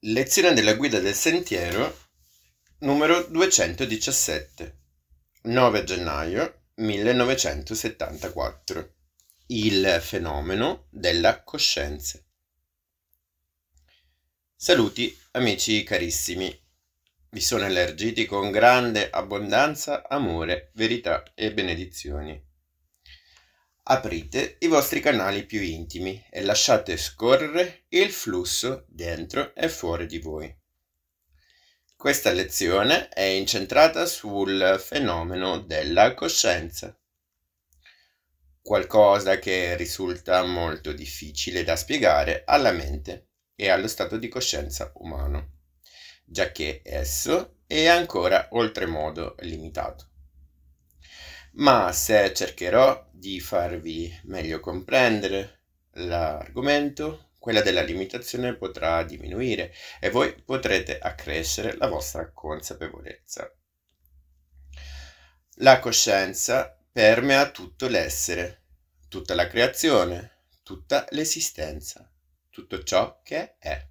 Lezione della guida del sentiero numero 217 9 gennaio 1974 Il fenomeno della coscienza Saluti amici carissimi vi sono elargiti con grande abbondanza amore, verità e benedizioni aprite i vostri canali più intimi e lasciate scorrere il flusso dentro e fuori di voi. Questa lezione è incentrata sul fenomeno della coscienza, qualcosa che risulta molto difficile da spiegare alla mente e allo stato di coscienza umano, giacché esso è ancora oltremodo limitato ma se cercherò di farvi meglio comprendere l'argomento, quella della limitazione potrà diminuire e voi potrete accrescere la vostra consapevolezza. La coscienza permea tutto l'essere, tutta la creazione, tutta l'esistenza, tutto ciò che è.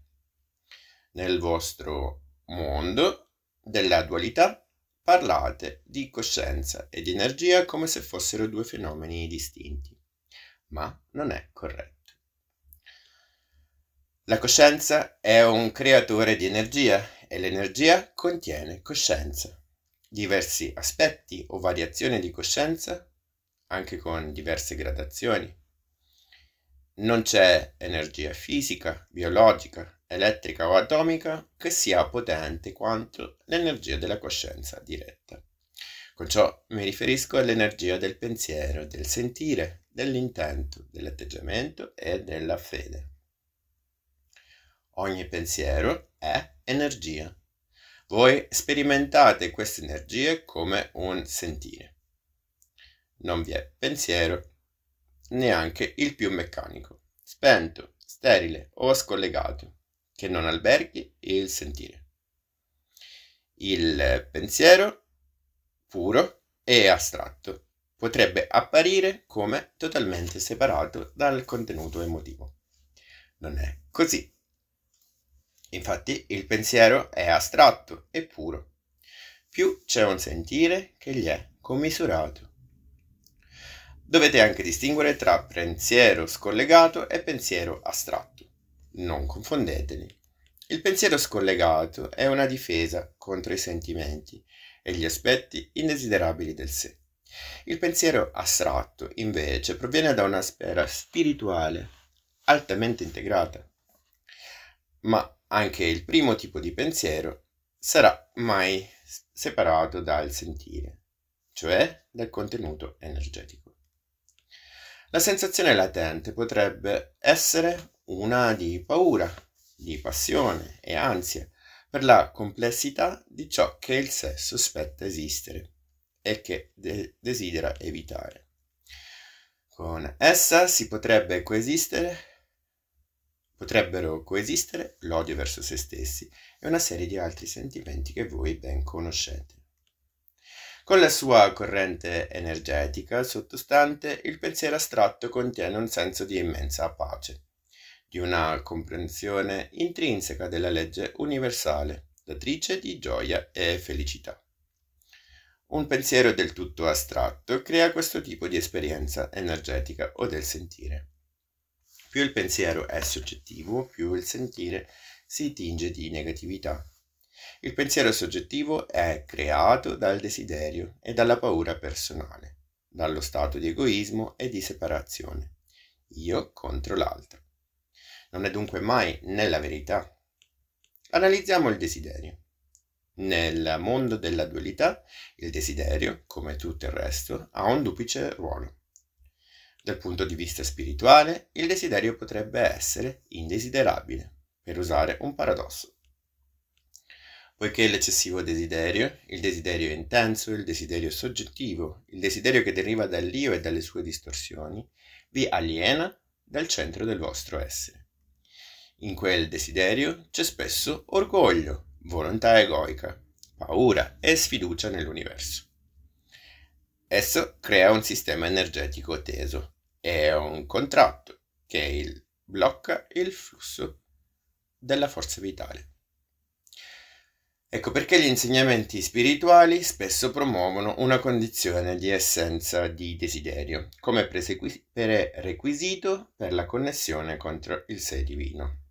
Nel vostro mondo della dualità Parlate di coscienza e di energia come se fossero due fenomeni distinti, ma non è corretto. La coscienza è un creatore di energia e l'energia contiene coscienza. Diversi aspetti o variazioni di coscienza, anche con diverse gradazioni. Non c'è energia fisica, biologica, elettrica o atomica che sia potente quanto l'energia della coscienza diretta. Con ciò mi riferisco all'energia del pensiero, del sentire, dell'intento, dell'atteggiamento e della fede. Ogni pensiero è energia. Voi sperimentate queste energie come un sentire. Non vi è pensiero, neanche il più meccanico, spento, sterile o scollegato, che non alberghi il sentire. Il pensiero puro e astratto potrebbe apparire come totalmente separato dal contenuto emotivo. Non è così. Infatti il pensiero è astratto e puro. Più c'è un sentire che gli è commisurato. Dovete anche distinguere tra pensiero scollegato e pensiero astratto. Non confondeteli. Il pensiero scollegato è una difesa contro i sentimenti e gli aspetti indesiderabili del sé. Il pensiero astratto, invece, proviene da una sfera spirituale altamente integrata. Ma anche il primo tipo di pensiero sarà mai separato dal sentire, cioè dal contenuto energetico. La sensazione latente potrebbe essere una di paura, di passione e ansia per la complessità di ciò che il sé sospetta esistere e che de- desidera evitare. Con essa si potrebbe coesistere, potrebbero coesistere l'odio verso se stessi e una serie di altri sentimenti che voi ben conoscete. Con la sua corrente energetica sottostante, il pensiero astratto contiene un senso di immensa pace di una comprensione intrinseca della legge universale, datrice di gioia e felicità. Un pensiero del tutto astratto crea questo tipo di esperienza energetica o del sentire. Più il pensiero è soggettivo, più il sentire si tinge di negatività. Il pensiero soggettivo è creato dal desiderio e dalla paura personale, dallo stato di egoismo e di separazione, io contro l'altro non è dunque mai nella verità. Analizziamo il desiderio. Nel mondo della dualità, il desiderio, come tutto il resto, ha un duplice ruolo. Dal punto di vista spirituale, il desiderio potrebbe essere indesiderabile, per usare un paradosso. Poiché l'eccessivo desiderio, il desiderio intenso, il desiderio soggettivo, il desiderio che deriva dall'io e dalle sue distorsioni, vi aliena dal centro del vostro essere. In quel desiderio c'è spesso orgoglio, volontà egoica, paura e sfiducia nell'universo. Esso crea un sistema energetico teso e un contratto che il blocca il flusso della forza vitale. Ecco perché gli insegnamenti spirituali spesso promuovono una condizione di essenza di desiderio come prerequisito per la connessione contro il sé divino.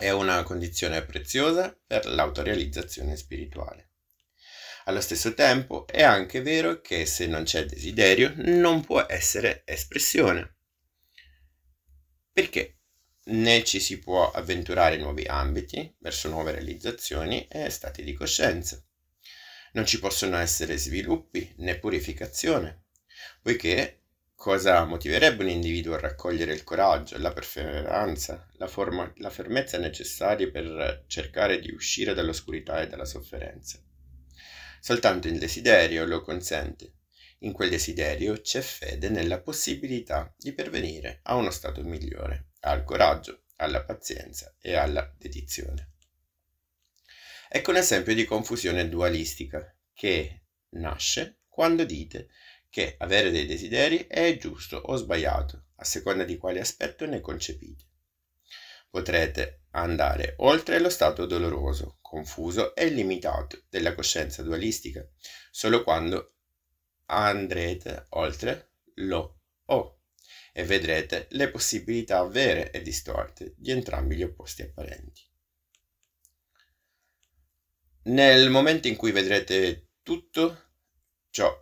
È una condizione preziosa per l'autorealizzazione spirituale. Allo stesso tempo è anche vero che se non c'è desiderio non può essere espressione. Perché né ci si può avventurare in nuovi ambiti, verso nuove realizzazioni e stati di coscienza. Non ci possono essere sviluppi né purificazione, poiché Cosa motiverebbe un individuo a raccogliere il coraggio, la perseveranza, la, forma, la fermezza necessarie per cercare di uscire dall'oscurità e dalla sofferenza? Soltanto il desiderio lo consente. In quel desiderio c'è fede nella possibilità di pervenire a uno stato migliore, al coraggio, alla pazienza e alla dedizione. Ecco un esempio di confusione dualistica che nasce quando dite che avere dei desideri è giusto o sbagliato, a seconda di quale aspetto ne concepite. Potrete andare oltre lo stato doloroso, confuso e limitato della coscienza dualistica, solo quando andrete oltre lo o e vedrete le possibilità vere e distorte di entrambi gli opposti apparenti. Nel momento in cui vedrete tutto ciò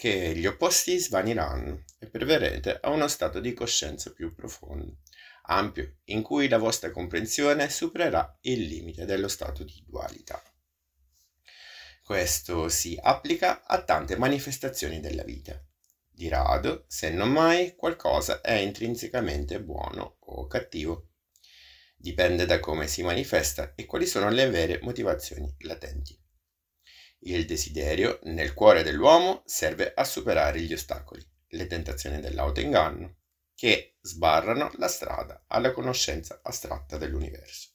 che gli opposti svaniranno e perverrete a uno stato di coscienza più profondo, ampio, in cui la vostra comprensione supererà il limite dello stato di dualità. Questo si applica a tante manifestazioni della vita. Di rado, se non mai, qualcosa è intrinsecamente buono o cattivo. Dipende da come si manifesta e quali sono le vere motivazioni latenti. Il desiderio nel cuore dell'uomo serve a superare gli ostacoli, le tentazioni dell'autoinganno, che sbarrano la strada alla conoscenza astratta dell'universo.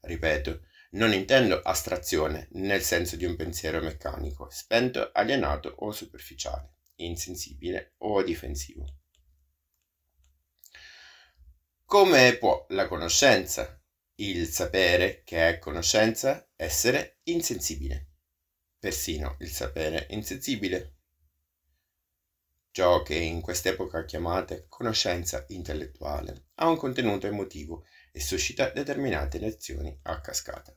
Ripeto, non intendo astrazione nel senso di un pensiero meccanico, spento, alienato o superficiale, insensibile o difensivo. Come può la conoscenza, il sapere che è conoscenza, essere insensibile? persino il sapere insensibile. Ciò che in quest'epoca chiamate conoscenza intellettuale ha un contenuto emotivo e suscita determinate reazioni a cascata.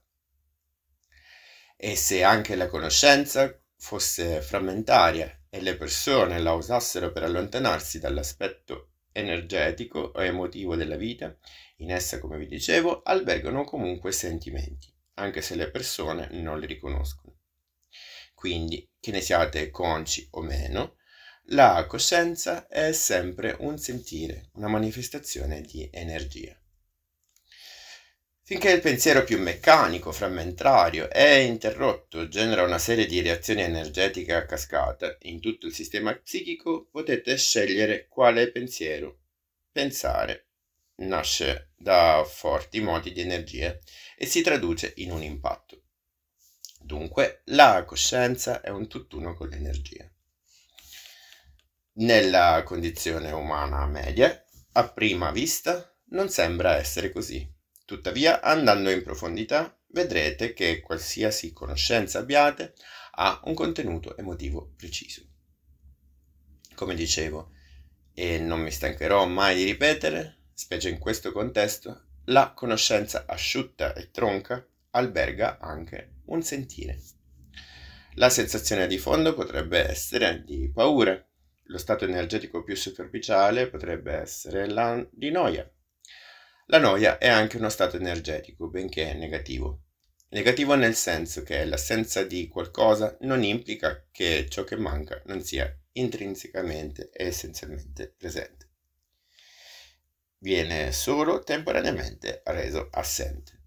E se anche la conoscenza fosse frammentaria e le persone la usassero per allontanarsi dall'aspetto energetico o emotivo della vita, in essa, come vi dicevo, albergano comunque sentimenti, anche se le persone non li riconoscono. Quindi, che ne siate consci o meno, la coscienza è sempre un sentire, una manifestazione di energia. Finché il pensiero più meccanico, frammentario è interrotto genera una serie di reazioni energetiche a cascata in tutto il sistema psichico, potete scegliere quale pensiero pensare. Nasce da forti moti di energia e si traduce in un impatto. Dunque, la coscienza è un tutt'uno con l'energia. Nella condizione umana media, a prima vista, non sembra essere così. Tuttavia, andando in profondità, vedrete che qualsiasi conoscenza abbiate ha un contenuto emotivo preciso. Come dicevo, e non mi stancherò mai di ripetere, specie in questo contesto, la conoscenza asciutta e tronca alberga anche un sentire. La sensazione di fondo potrebbe essere di paura, lo stato energetico più superficiale potrebbe essere la di noia. La noia è anche uno stato energetico, benché negativo. Negativo nel senso che l'assenza di qualcosa non implica che ciò che manca non sia intrinsecamente e essenzialmente presente. Viene solo temporaneamente reso assente.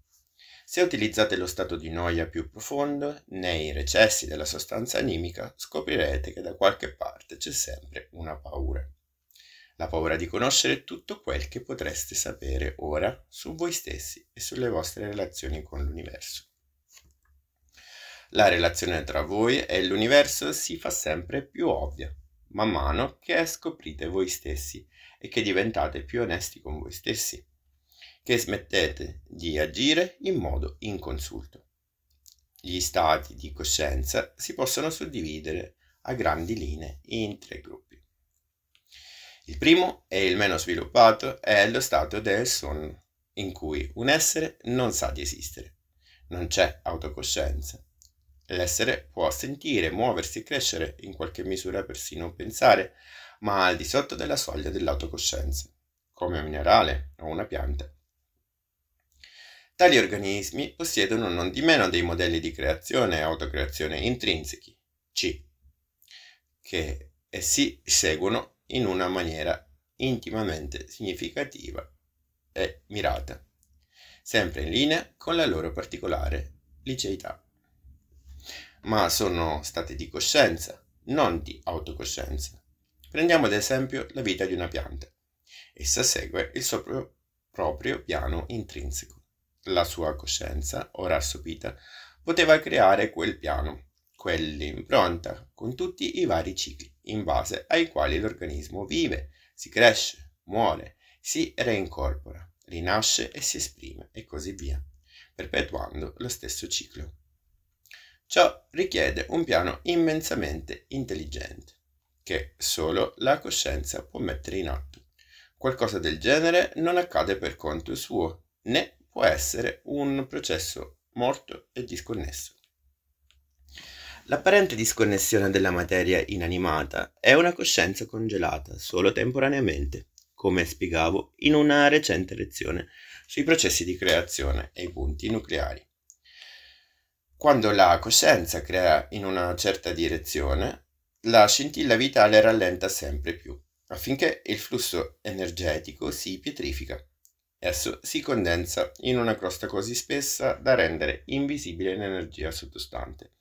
Se utilizzate lo stato di noia più profondo, nei recessi della sostanza animica, scoprirete che da qualche parte c'è sempre una paura. La paura di conoscere tutto quel che potreste sapere ora su voi stessi e sulle vostre relazioni con l'universo. La relazione tra voi e l'universo si fa sempre più ovvia, man mano che scoprite voi stessi e che diventate più onesti con voi stessi che smettete di agire in modo inconsulto. Gli stati di coscienza si possono suddividere a grandi linee in tre gruppi. Il primo e il meno sviluppato è lo stato del sonno, in cui un essere non sa di esistere, non c'è autocoscienza. L'essere può sentire, muoversi, e crescere, in qualche misura persino pensare, ma al di sotto della soglia dell'autocoscienza, come un minerale o una pianta Tali organismi possiedono non di meno dei modelli di creazione e autocreazione intrinsechi, C, che essi seguono in una maniera intimamente significativa e mirata, sempre in linea con la loro particolare liceità. Ma sono stati di coscienza, non di autocoscienza. Prendiamo ad esempio la vita di una pianta. Essa segue il suo proprio piano intrinseco la sua coscienza, ora assopita, poteva creare quel piano, quell'impronta, con tutti i vari cicli in base ai quali l'organismo vive, si cresce, muore, si reincorpora, rinasce e si esprime e così via, perpetuando lo stesso ciclo. Ciò richiede un piano immensamente intelligente, che solo la coscienza può mettere in atto. Qualcosa del genere non accade per conto suo, né può essere un processo morto e disconnesso. L'apparente disconnessione della materia inanimata è una coscienza congelata solo temporaneamente, come spiegavo in una recente lezione sui processi di creazione e i punti nucleari. Quando la coscienza crea in una certa direzione, la scintilla vitale rallenta sempre più, affinché il flusso energetico si pietrifica Esso si condensa in una crosta così spessa da rendere invisibile l'energia sottostante,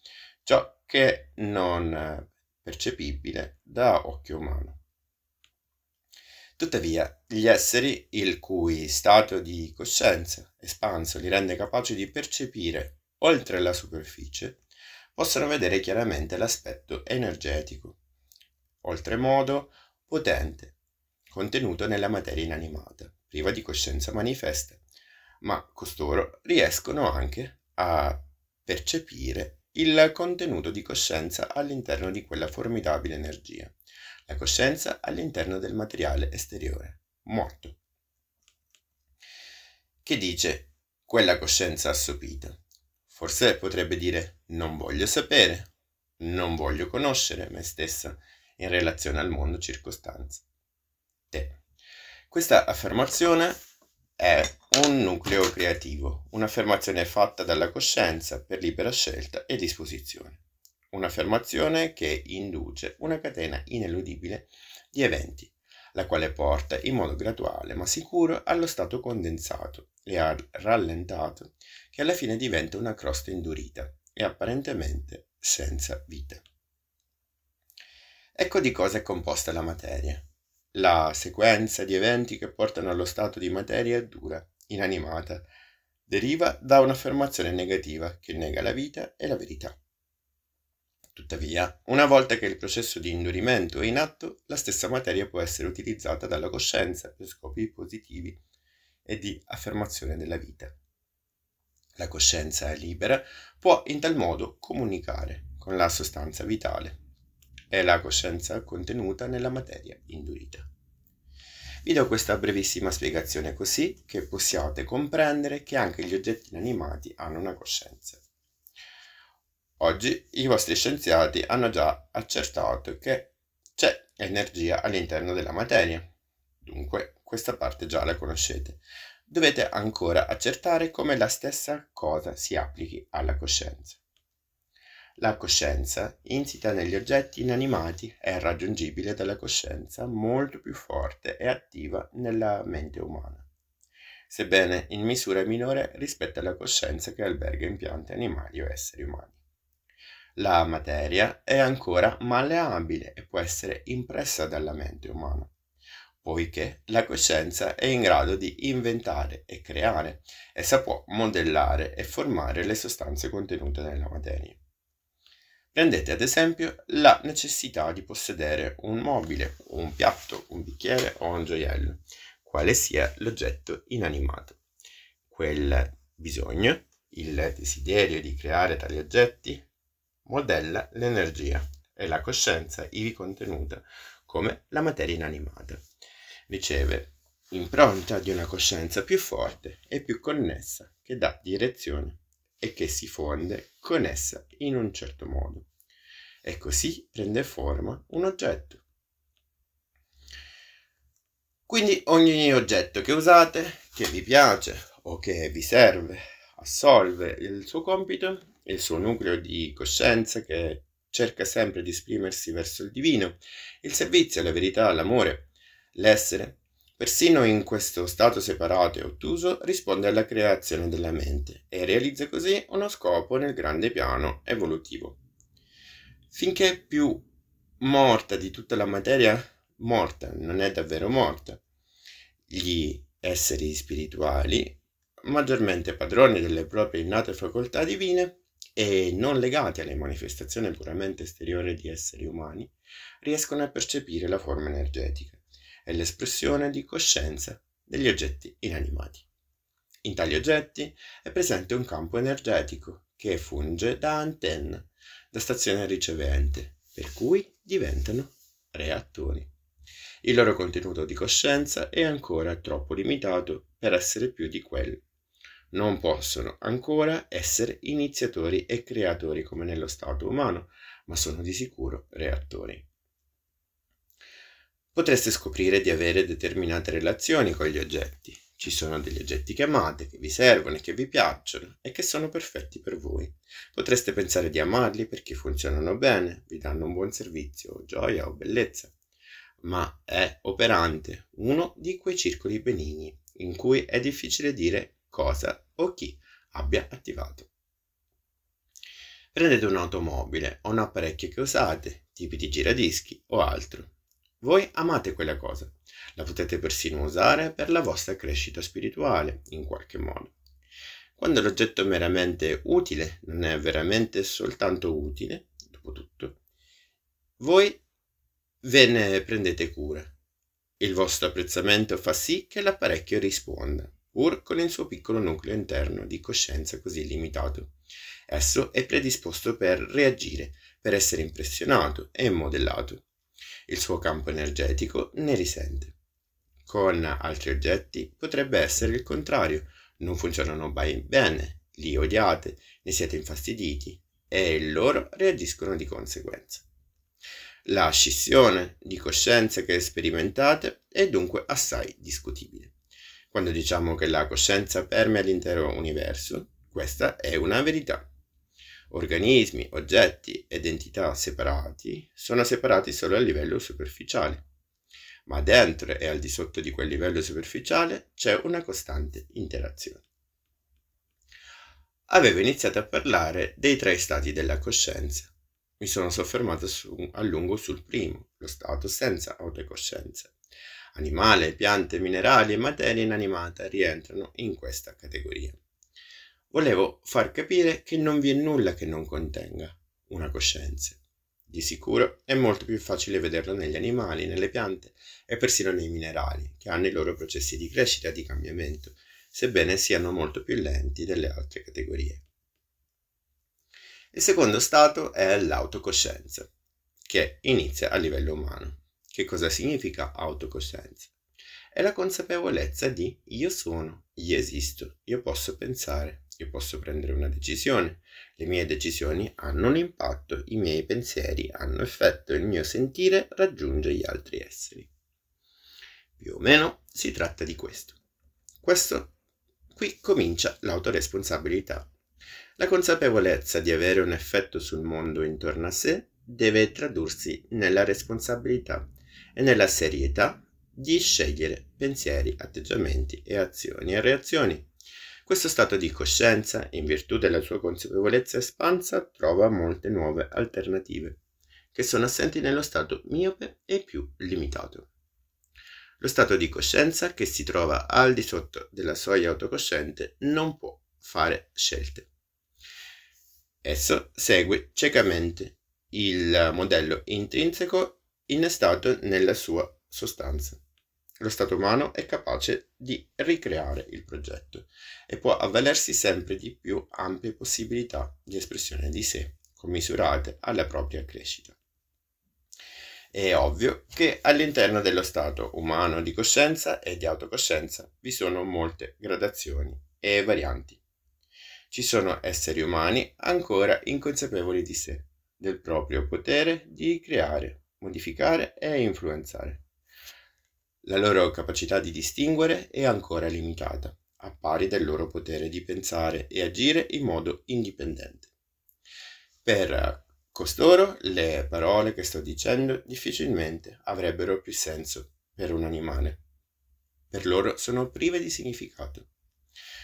ciò che non è eh, percepibile da occhio umano. Tuttavia, gli esseri, il cui stato di coscienza espanso li rende capaci di percepire oltre la superficie, possono vedere chiaramente l'aspetto energetico, oltremodo potente, contenuto nella materia inanimata priva di coscienza manifesta, ma costoro riescono anche a percepire il contenuto di coscienza all'interno di quella formidabile energia, la coscienza all'interno del materiale esteriore, morto, che dice quella coscienza assopita. Forse potrebbe dire non voglio sapere, non voglio conoscere me stessa in relazione al mondo circostante. Te. Questa affermazione è un nucleo creativo, un'affermazione fatta dalla coscienza per libera scelta e disposizione, un'affermazione che induce una catena ineludibile di eventi, la quale porta in modo graduale ma sicuro allo stato condensato e rallentato che alla fine diventa una crosta indurita e apparentemente senza vita. Ecco di cosa è composta la materia la sequenza di eventi che portano allo stato di materia dura, inanimata, deriva da un'affermazione negativa che nega la vita e la verità. Tuttavia, una volta che il processo di indurimento è in atto, la stessa materia può essere utilizzata dalla coscienza per scopi positivi e di affermazione della vita. La coscienza libera può in tal modo comunicare con la sostanza vitale è la coscienza contenuta nella materia indurita. Vi do questa brevissima spiegazione così che possiate comprendere che anche gli oggetti inanimati hanno una coscienza. Oggi i vostri scienziati hanno già accertato che c'è energia all'interno della materia, dunque questa parte già la conoscete. Dovete ancora accertare come la stessa cosa si applichi alla coscienza. La coscienza, insita negli oggetti inanimati, è raggiungibile dalla coscienza molto più forte e attiva nella mente umana, sebbene in misura minore rispetto alla coscienza che alberga in piante, animali o esseri umani. La materia è ancora malleabile e può essere impressa dalla mente umana, poiché la coscienza è in grado di inventare e creare, essa può modellare e formare le sostanze contenute nella materia. Prendete ad esempio la necessità di possedere un mobile, un piatto, un bicchiere o un gioiello, quale sia l'oggetto inanimato. Quel bisogno, il desiderio di creare tali oggetti, modella l'energia e la coscienza ivi contenuta come la materia inanimata. Riceve impronta di una coscienza più forte e più connessa che dà direzione e che si fonde con essa in un certo modo. E così prende forma un oggetto. Quindi ogni oggetto che usate, che vi piace o che vi serve, assolve il suo compito, il suo nucleo di coscienza che cerca sempre di esprimersi verso il divino, il servizio, la verità, l'amore, l'essere, Persino in questo stato separato e ottuso risponde alla creazione della mente e realizza così uno scopo nel grande piano evolutivo. Finché più morta di tutta la materia, morta, non è davvero morta, gli esseri spirituali, maggiormente padroni delle proprie innate facoltà divine e non legati alle manifestazioni puramente esteriori di esseri umani, riescono a percepire la forma energetica è l'espressione di coscienza degli oggetti inanimati. In tali oggetti è presente un campo energetico che funge da antenna, da stazione ricevente, per cui diventano reattori. Il loro contenuto di coscienza è ancora troppo limitato per essere più di quello. Non possono ancora essere iniziatori e creatori come nello stato umano, ma sono di sicuro reattori potreste scoprire di avere determinate relazioni con gli oggetti. Ci sono degli oggetti che amate, che vi servono e che vi piacciono e che sono perfetti per voi. Potreste pensare di amarli perché funzionano bene, vi danno un buon servizio, gioia o bellezza. Ma è operante uno di quei circoli benigni in cui è difficile dire cosa o chi abbia attivato. Prendete un'automobile o un apparecchio che usate, tipi di giradischi o altro voi amate quella cosa, la potete persino usare per la vostra crescita spirituale, in qualche modo. Quando l'oggetto è meramente utile, non è veramente soltanto utile, dopo tutto, voi ve ne prendete cura. Il vostro apprezzamento fa sì che l'apparecchio risponda, pur con il suo piccolo nucleo interno di coscienza così limitato. Esso è predisposto per reagire, per essere impressionato e modellato. Il suo campo energetico ne risente. Con altri oggetti potrebbe essere il contrario. Non funzionano bene, li odiate, ne siete infastiditi e loro reagiscono di conseguenza. La scissione di coscienza che sperimentate è dunque assai discutibile. Quando diciamo che la coscienza permea l'intero universo, questa è una verità organismi, oggetti ed entità separati sono separati solo a livello superficiale, ma dentro e al di sotto di quel livello superficiale c'è una costante interazione. Avevo iniziato a parlare dei tre stati della coscienza. Mi sono soffermato su, a lungo sul primo, lo stato senza autocoscienza. Animale, piante, minerali e materia inanimata rientrano in questa categoria. Volevo far capire che non vi è nulla che non contenga una coscienza. Di sicuro è molto più facile vederla negli animali, nelle piante e persino nei minerali, che hanno i loro processi di crescita e di cambiamento, sebbene siano molto più lenti delle altre categorie. Il secondo stato è l'autocoscienza, che inizia a livello umano. Che cosa significa autocoscienza? È la consapevolezza di io sono, io esisto, io posso pensare, io posso prendere una decisione, le mie decisioni hanno un impatto, i miei pensieri hanno effetto, il mio sentire raggiunge gli altri esseri. Più o meno si tratta di questo. Questo qui comincia l'autoresponsabilità. La consapevolezza di avere un effetto sul mondo intorno a sé deve tradursi nella responsabilità e nella serietà di scegliere pensieri, atteggiamenti e azioni e reazioni questo stato di coscienza, in virtù della sua consapevolezza espansa, trova molte nuove alternative, che sono assenti nello stato miope e più limitato. Lo stato di coscienza che si trova al di sotto della soglia autocosciente non può fare scelte. Esso segue ciecamente il modello intrinseco innestato nella sua sostanza. Lo Stato umano è capace di ricreare il progetto e può avvalersi sempre di più ampie possibilità di espressione di sé, commisurate alla propria crescita. È ovvio che all'interno dello stato umano di coscienza e di autocoscienza vi sono molte gradazioni e varianti. Ci sono esseri umani ancora inconsapevoli di sé, del proprio potere di creare, modificare e influenzare. La loro capacità di distinguere è ancora limitata, a pari del loro potere di pensare e agire in modo indipendente. Per costoro le parole che sto dicendo difficilmente avrebbero più senso per un animale. Per loro sono prive di significato.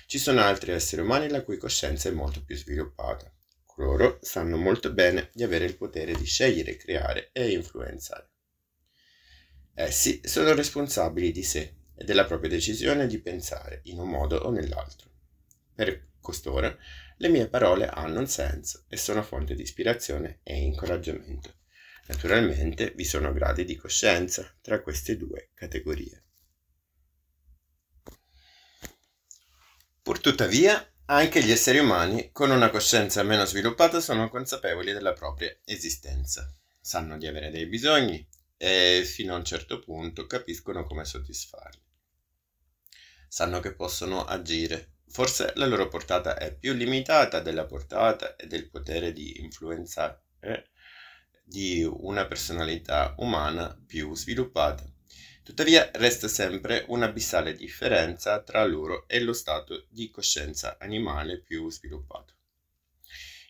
Ci sono altri esseri umani la cui coscienza è molto più sviluppata. Loro sanno molto bene di avere il potere di scegliere, creare e influenzare. Essi eh sono responsabili di sé e della propria decisione di pensare in un modo o nell'altro. Per costoro, le mie parole hanno un senso e sono fonte di ispirazione e incoraggiamento. Naturalmente vi sono gradi di coscienza tra queste due categorie. Purtuttavia, anche gli esseri umani con una coscienza meno sviluppata sono consapevoli della propria esistenza. Sanno di avere dei bisogni, e fino a un certo punto capiscono come soddisfarli. Sanno che possono agire, forse la loro portata è più limitata della portata e del potere di influenzare di una personalità umana più sviluppata. Tuttavia resta sempre un'abissale differenza tra loro e lo stato di coscienza animale più sviluppato.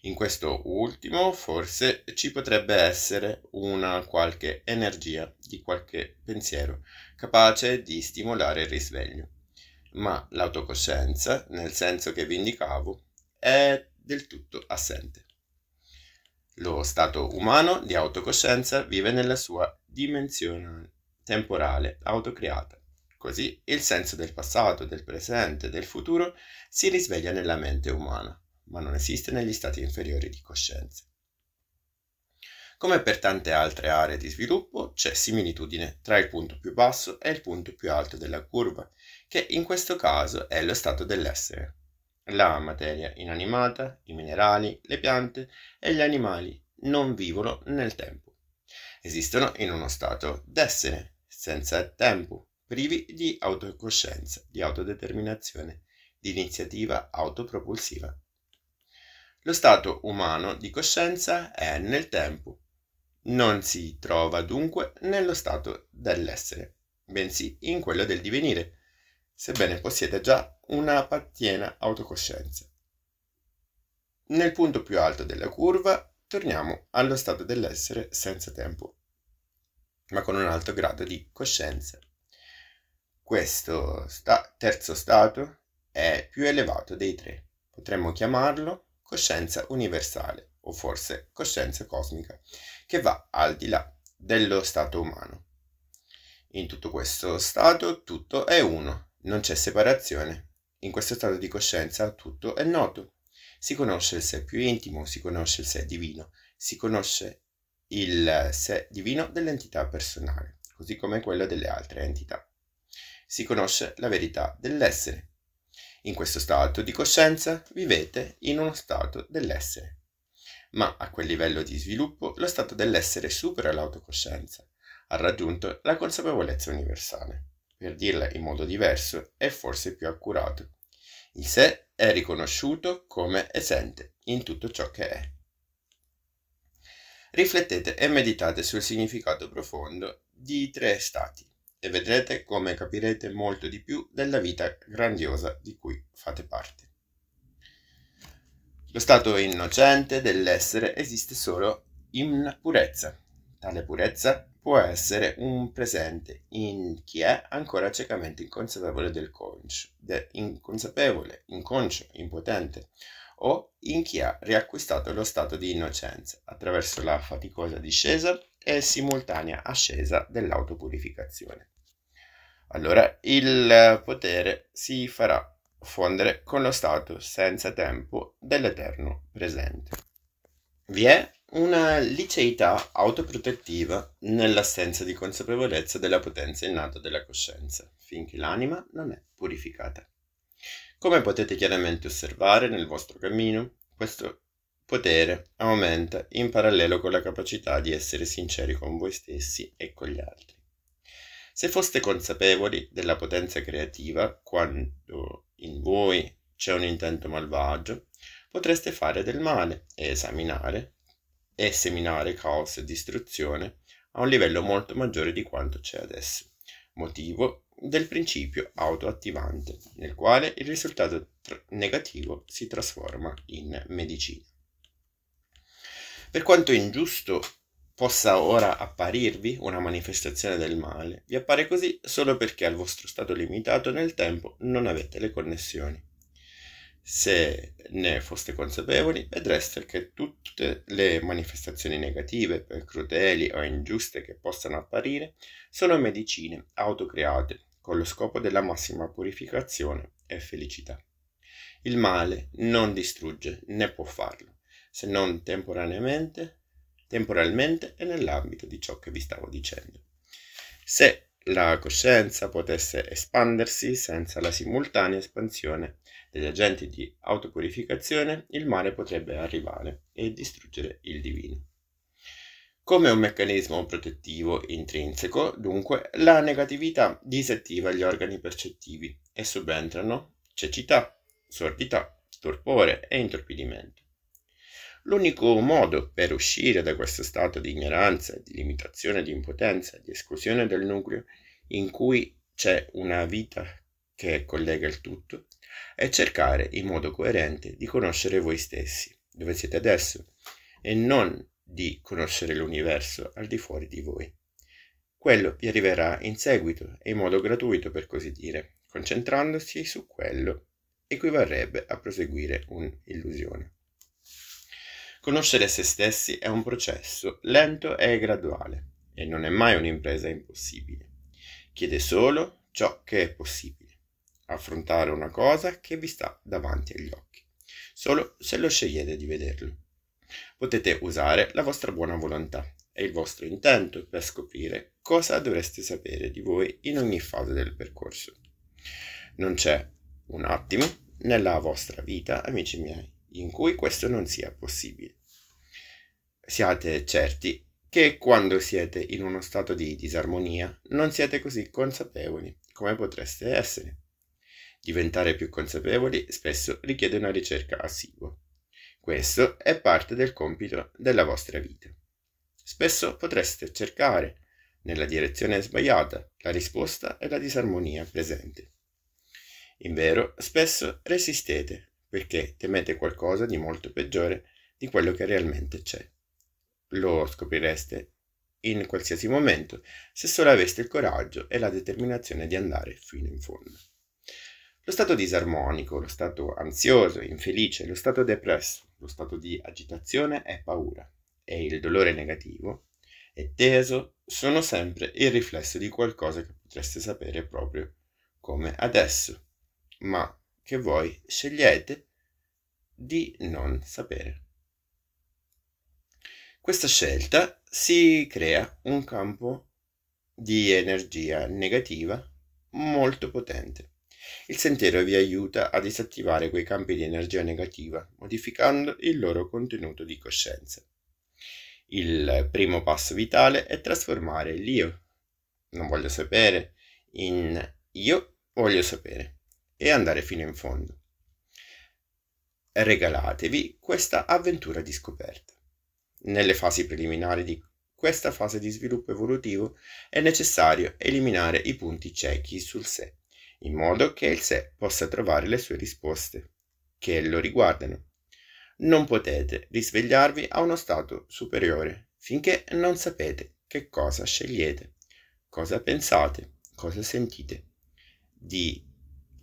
In questo ultimo forse ci potrebbe essere una qualche energia di qualche pensiero capace di stimolare il risveglio. Ma l'autocoscienza, nel senso che vi indicavo, è del tutto assente. Lo stato umano di autocoscienza vive nella sua dimensione temporale autocreata. Così il senso del passato, del presente, del futuro si risveglia nella mente umana ma non esiste negli stati inferiori di coscienza. Come per tante altre aree di sviluppo, c'è similitudine tra il punto più basso e il punto più alto della curva, che in questo caso è lo stato dell'essere. La materia inanimata, i minerali, le piante e gli animali non vivono nel tempo. Esistono in uno stato d'essere, senza tempo, privi di autocoscienza, di autodeterminazione, di iniziativa autopropulsiva. Lo stato umano di coscienza è nel tempo. Non si trova dunque nello stato dell'essere, bensì in quello del divenire, sebbene possieda già una piena autocoscienza. Nel punto più alto della curva torniamo allo stato dell'essere senza tempo, ma con un alto grado di coscienza. Questo sta terzo stato è più elevato dei tre. Potremmo chiamarlo coscienza universale, o forse coscienza cosmica, che va al di là dello stato umano. In tutto questo stato tutto è uno, non c'è separazione. In questo stato di coscienza tutto è noto. Si conosce il sé più intimo, si conosce il sé divino, si conosce il sé divino dell'entità personale, così come quello delle altre entità. Si conosce la verità dell'essere, in questo stato di coscienza vivete in uno stato dell'essere. Ma a quel livello di sviluppo lo stato dell'essere supera l'autocoscienza, ha raggiunto la consapevolezza universale. Per dirla in modo diverso e forse più accurato, il sé è riconosciuto come esente in tutto ciò che è. Riflettete e meditate sul significato profondo di tre stati e vedrete come capirete molto di più della vita grandiosa di cui fate parte. Lo stato innocente dell'essere esiste solo in purezza. Tale purezza può essere un presente in chi è ancora ciecamente inconsapevole del conscio, de inconsapevole, inconscio, impotente, o in chi ha riacquistato lo stato di innocenza attraverso la faticosa discesa e simultanea ascesa dell'autopurificazione allora il potere si farà fondere con lo stato senza tempo dell'eterno presente. Vi è una liceità autoprotettiva nell'assenza di consapevolezza della potenza innata della coscienza, finché l'anima non è purificata. Come potete chiaramente osservare nel vostro cammino, questo potere aumenta in parallelo con la capacità di essere sinceri con voi stessi e con gli altri. Se foste consapevoli della potenza creativa quando in voi c'è un intento malvagio, potreste fare del male e esaminare e seminare caos e distruzione a un livello molto maggiore di quanto c'è adesso, motivo del principio autoattivante, nel quale il risultato tr- negativo si trasforma in medicina. Per quanto ingiusto possa ora apparirvi una manifestazione del male, vi appare così solo perché al vostro stato limitato nel tempo non avete le connessioni. Se ne foste consapevoli, vedreste che tutte le manifestazioni negative, per crudeli o ingiuste che possano apparire, sono medicine autocreate con lo scopo della massima purificazione e felicità. Il male non distrugge né può farlo, se non temporaneamente temporalmente e nell'ambito di ciò che vi stavo dicendo. Se la coscienza potesse espandersi senza la simultanea espansione degli agenti di autopurificazione, il male potrebbe arrivare e distruggere il divino. Come un meccanismo protettivo intrinseco, dunque, la negatività disattiva gli organi percettivi e subentrano cecità, sordità, torpore e intorpidimento. L'unico modo per uscire da questo stato di ignoranza, di limitazione, di impotenza, di esclusione del nucleo in cui c'è una vita che collega il tutto, è cercare in modo coerente di conoscere voi stessi, dove siete adesso, e non di conoscere l'universo al di fuori di voi. Quello vi arriverà in seguito e in modo gratuito, per così dire, concentrandosi su quello equivarrebbe a proseguire un'illusione. Conoscere se stessi è un processo lento e graduale e non è mai un'impresa impossibile. Chiede solo ciò che è possibile. Affrontare una cosa che vi sta davanti agli occhi, solo se lo scegliete di vederlo. Potete usare la vostra buona volontà e il vostro intento per scoprire cosa dovreste sapere di voi in ogni fase del percorso. Non c'è un attimo nella vostra vita, amici miei, in cui questo non sia possibile. Siate certi che quando siete in uno stato di disarmonia non siete così consapevoli come potreste essere. Diventare più consapevoli spesso richiede una ricerca assidua. Questo è parte del compito della vostra vita. Spesso potreste cercare, nella direzione sbagliata, la risposta e la disarmonia presente. Invero, spesso resistete perché temete qualcosa di molto peggiore di quello che realmente c'è. Lo scoprireste in qualsiasi momento se solo aveste il coraggio e la determinazione di andare fino in fondo. Lo stato disarmonico, lo stato ansioso, infelice, lo stato depresso, lo stato di agitazione e paura e il dolore negativo e teso sono sempre il riflesso di qualcosa che potreste sapere proprio come adesso, ma che voi scegliete di non sapere. Questa scelta si crea un campo di energia negativa molto potente. Il sentiero vi aiuta a disattivare quei campi di energia negativa, modificando il loro contenuto di coscienza. Il primo passo vitale è trasformare l'io, non voglio sapere, in io voglio sapere e andare fino in fondo. Regalatevi questa avventura di scoperta. Nelle fasi preliminari di questa fase di sviluppo evolutivo è necessario eliminare i punti ciechi sul sé, in modo che il sé possa trovare le sue risposte, che lo riguardano. Non potete risvegliarvi a uno stato superiore finché non sapete che cosa scegliete, cosa pensate, cosa sentite, di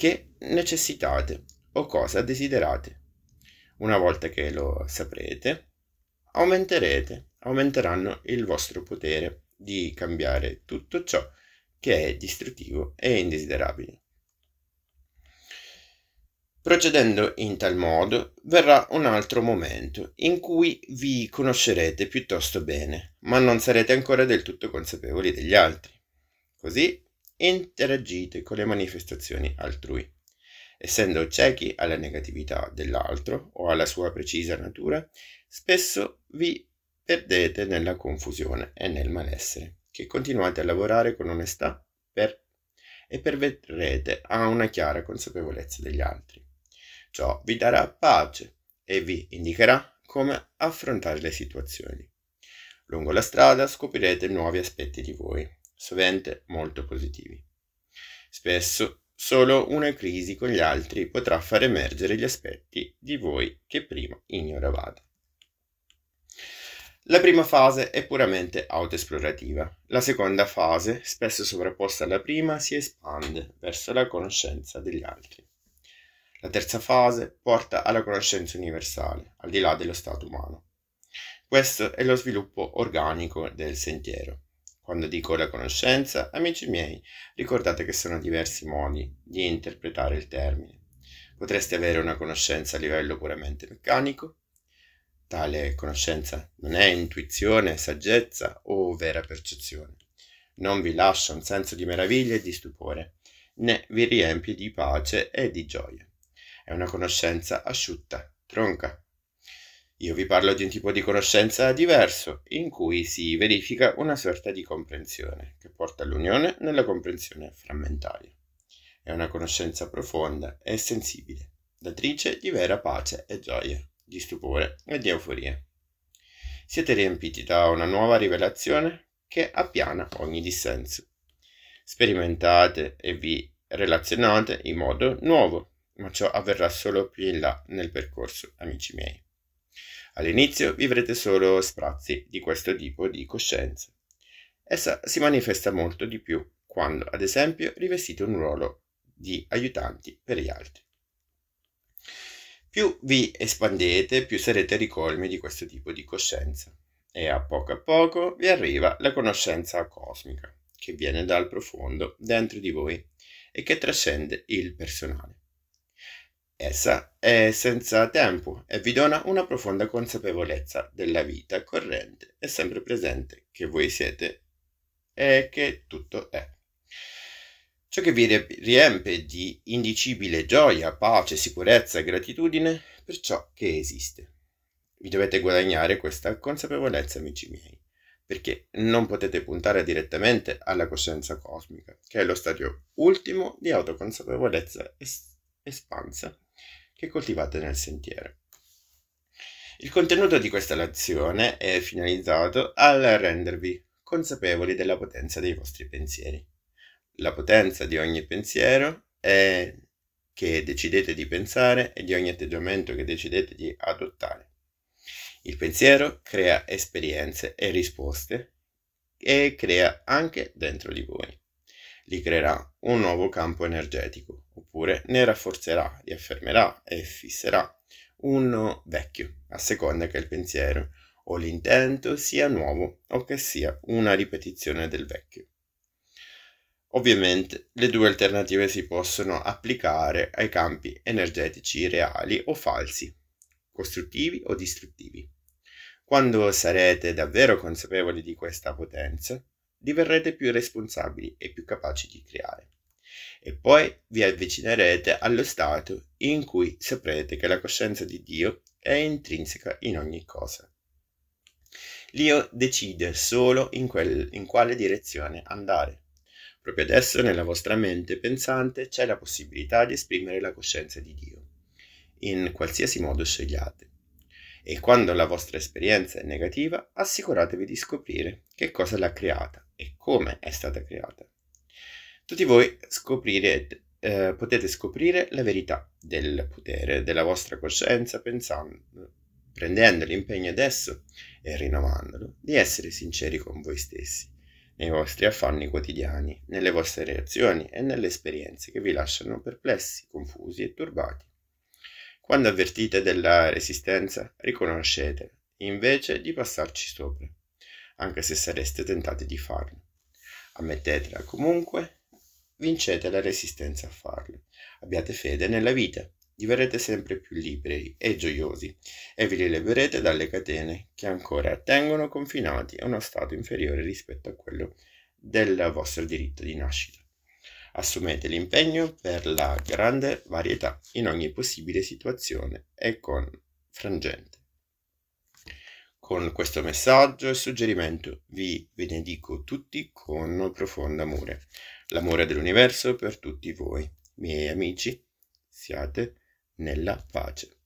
che necessitate o cosa desiderate. Una volta che lo saprete, aumenterete, aumenteranno il vostro potere di cambiare tutto ciò che è distruttivo e indesiderabile. Procedendo in tal modo verrà un altro momento in cui vi conoscerete piuttosto bene, ma non sarete ancora del tutto consapevoli degli altri. Così interagite con le manifestazioni altrui. Essendo ciechi alla negatività dell'altro o alla sua precisa natura, spesso vi perdete nella confusione e nel malessere, che continuate a lavorare con onestà per e perverrete a una chiara consapevolezza degli altri. Ciò vi darà pace e vi indicherà come affrontare le situazioni. Lungo la strada scoprirete nuovi aspetti di voi, sovente molto positivi. Spesso solo una crisi con gli altri potrà far emergere gli aspetti di voi che prima ignoravate. La prima fase è puramente autoesplorativa, la seconda fase, spesso sovrapposta alla prima, si espande verso la conoscenza degli altri. La terza fase porta alla conoscenza universale, al di là dello stato umano. Questo è lo sviluppo organico del sentiero. Quando dico la conoscenza, amici miei, ricordate che sono diversi modi di interpretare il termine. Potreste avere una conoscenza a livello puramente meccanico. Tale conoscenza non è intuizione, saggezza o vera percezione. Non vi lascia un senso di meraviglia e di stupore, né vi riempie di pace e di gioia. È una conoscenza asciutta, tronca, io vi parlo di un tipo di conoscenza diverso, in cui si verifica una sorta di comprensione, che porta all'unione nella comprensione frammentaria. È una conoscenza profonda e sensibile, datrice di vera pace e gioia, di stupore e di euforia. Siete riempiti da una nuova rivelazione che appiana ogni dissenso. Sperimentate e vi relazionate in modo nuovo, ma ciò avverrà solo più in là nel percorso, amici miei. All'inizio vivrete solo sprazzi di questo tipo di coscienza. Essa si manifesta molto di più quando, ad esempio, rivestite un ruolo di aiutanti per gli altri. Più vi espandete, più sarete ricolmi di questo tipo di coscienza e a poco a poco vi arriva la conoscenza cosmica che viene dal profondo dentro di voi e che trascende il personale. Essa è senza tempo e vi dona una profonda consapevolezza della vita corrente e sempre presente che voi siete e che tutto è. Ciò che vi riempie di indicibile gioia, pace, sicurezza e gratitudine per ciò che esiste. Vi dovete guadagnare questa consapevolezza, amici miei perché non potete puntare direttamente alla coscienza cosmica, che è lo stadio ultimo di autoconsapevolezza es- espansa che coltivate nel sentiero. Il contenuto di questa lezione è finalizzato al rendervi consapevoli della potenza dei vostri pensieri. La potenza di ogni pensiero è che decidete di pensare e di ogni atteggiamento che decidete di adottare. Il pensiero crea esperienze e risposte e crea anche dentro di voi li creerà un nuovo campo energetico, oppure ne rafforzerà, li affermerà e fisserà uno vecchio, a seconda che il pensiero o l'intento sia nuovo o che sia una ripetizione del vecchio. Ovviamente le due alternative si possono applicare ai campi energetici reali o falsi, costruttivi o distruttivi. Quando sarete davvero consapevoli di questa potenza, diverrete più responsabili e più capaci di creare. E poi vi avvicinerete allo stato in cui saprete che la coscienza di Dio è intrinseca in ogni cosa. L'io decide solo in, quel, in quale direzione andare. Proprio adesso nella vostra mente pensante c'è la possibilità di esprimere la coscienza di Dio, in qualsiasi modo scegliate. E quando la vostra esperienza è negativa, assicuratevi di scoprire che cosa l'ha creata e come è stata creata. Tutti voi scoprire, eh, potete scoprire la verità del potere della vostra coscienza pensando, prendendo l'impegno adesso e rinnovandolo di essere sinceri con voi stessi, nei vostri affanni quotidiani, nelle vostre reazioni e nelle esperienze che vi lasciano perplessi, confusi e turbati. Quando avvertite della resistenza, riconoscete, invece di passarci sopra anche se sareste tentati di farlo. Ammettetela comunque, vincete la resistenza a farlo. Abbiate fede nella vita, diverrete sempre più liberi e gioiosi e vi rileverete dalle catene che ancora tengono confinati a uno stato inferiore rispetto a quello del vostro diritto di nascita. Assumete l'impegno per la grande varietà in ogni possibile situazione e con frangente. Con questo messaggio e suggerimento vi benedico tutti con profondo amore, l'amore dell'universo per tutti voi. Miei amici, siate nella pace.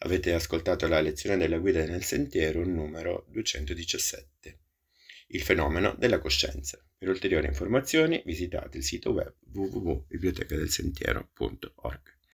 Avete ascoltato la lezione della guida nel sentiero numero 217, il fenomeno della coscienza. Per ulteriori informazioni visitate il sito web www.biblioteca